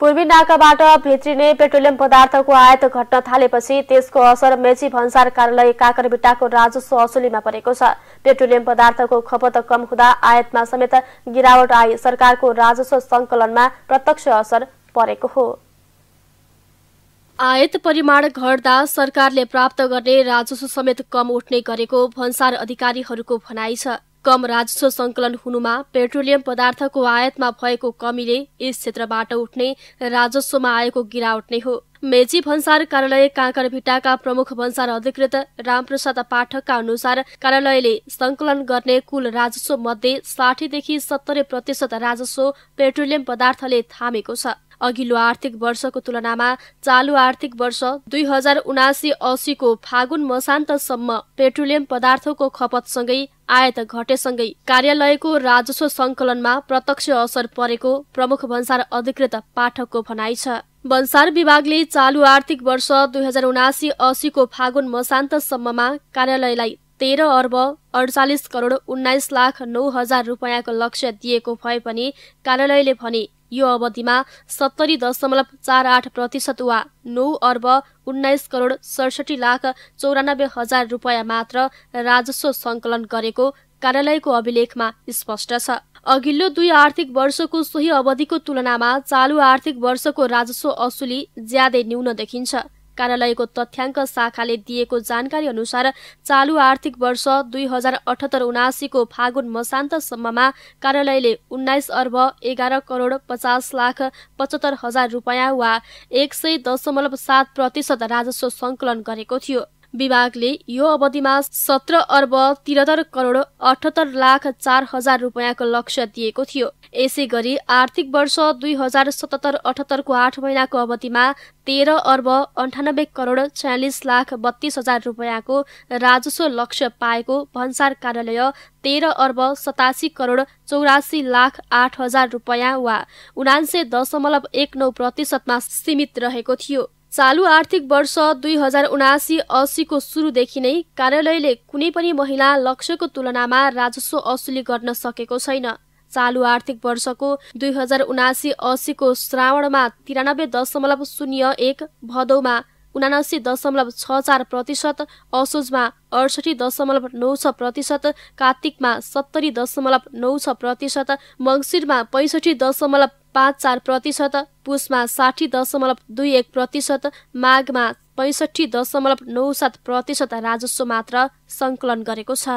पूर्वी नाकाबाट भित्रिने पेट्रोलियम पदार्थको आयात घट्न थालेपछि त्यसको असर मेची भन्सार कार्यालय काकरबिटाको राजस्व असुलीमा परेको छ पेट्रोलियम पदार्थको खपत कम हुँदा आयातमा समेत गिरावट आई सरकारको राजस्व संकलनमा प्रत्यक्ष असर परेको हो आयत परिमाण घट्दा सरकारले प्राप्त गर्ने राजस्व समेत कम उठ्ने गरेको भन्सार अधिकारीहरूको भनाइ छ कम राजस्व संकलन हुनुमा पेट्रोलियम पदार्थको आयातमा भएको कमीले यस क्षेत्रबाट उठ्ने राजस्वमा आएको गिरावट नै हो मेची भन्सार कार्यालय काँकरभिट्टाका प्रमुख भन्सार अधिकृत रामप्रसाद पाठकका अनुसार कार्यालयले संकलन गर्ने कुल राजस्व मध्ये साठीदेखि सत्तरी प्रतिशत राजस्व पेट्रोलियम पदार्थले थामेको छ अघिल्लो आर्थिक वर्षको तुलनामा चालु आर्थिक वर्ष दुई हजार उनासी असीको फागुन मसान्तसम्म पेट्रोलियम पदार्थको खपतसँगै आयात घटेसँगै कार्यालयको राजस्व संकलनमा प्रत्यक्ष असर परेको प्रमुख भन्सार अधिकृत पाठकको भनाइ छ वनसार विभागले चालु आर्थिक वर्ष दुई हजार उनासी असीको फागुन मसान्तसम्ममा कार्यालयलाई तेह्र अर्ब अडचालिस करोड उन्नाइस लाख नौ हजार रुपियाँको लक्ष्य दिएको भए पनि कार्यालयले भने यो अवधिमा सत्तरी दशमलव चार आठ प्रतिशत वा नौ अर्ब उन्नाइस करोड सडसठी लाख चौरानब्बे हजार रुपियाँ मात्र राजस्व सङ्कलन गरेको कार्यालयको अभिलेखमा स्पष्ट छ अघिल्लो दुई आर्थिक वर्षको सोही अवधिको तुलनामा चालु आर्थिक वर्षको राजस्व असुली ज्यादै न्यून देखिन्छ कार्यालयको तथ्याङ्क शाखाले दिएको जानकारी अनुसार चालु आर्थिक वर्ष दुई हजार अठहत्तर उनासीको फागुन मसान्तसम्ममा कार्यालयले उन्नाइस अर्ब एघार करोड पचास लाख पचहत्तर हजार रुपियाँ वा एक सय दशमलव सात प्रतिशत राजस्व सङ्कलन गरेको थियो विभागले यो अवधिमा सत्र अर्ब त्रिहत्तर करोड अठहत्तर लाख चार हजार रुपियाँको लक्ष्य दिएको थियो यसै गरी आर्थिक वर्ष दुई हजार सतहत्तर अठहत्तरको आठ महिनाको अवधिमा तेह्र अर्ब अन्ठानब्बे करोड छयालिस लाख बत्तीस हजार रुपियाँको राजस्व लक्ष्य पाएको भन्सार कार्यालय तेह्र अर्ब सतासी करोड चौरासी लाख आठ हजार रुपियाँ वा उनान्से दशमलव एक नौ प्रतिशतमा सीमित रहेको थियो चालु आर्थिक वर्ष दुई हजार उनासी असीको सुरुदेखि नै कार्यालयले कुनै पनि महिला लक्ष्यको तुलनामा राजस्व असुली गर्न सकेको छैन चालु आर्थिक वर्षको दुई हजार उनासी असीको श्रावणमा तिरानब्बे दशमलव शून्य एक भदौमा उनासी दशमलव छ चार प्रतिशत असोजमा अडसठी दशमलव नौ छ प्रतिशत कार्तिकमा सत्तरी दशमलव नौ छ प्रतिशत मङ्सिरमा पैँसठी दशमलव पाँच चार प्रतिशत पुसमा साठी दशमलव दुई एक प्रतिशत माघमा पैँसठी दशमलव नौ सात प्रतिशत राजस्व मात्र सङ्कलन गरेको छ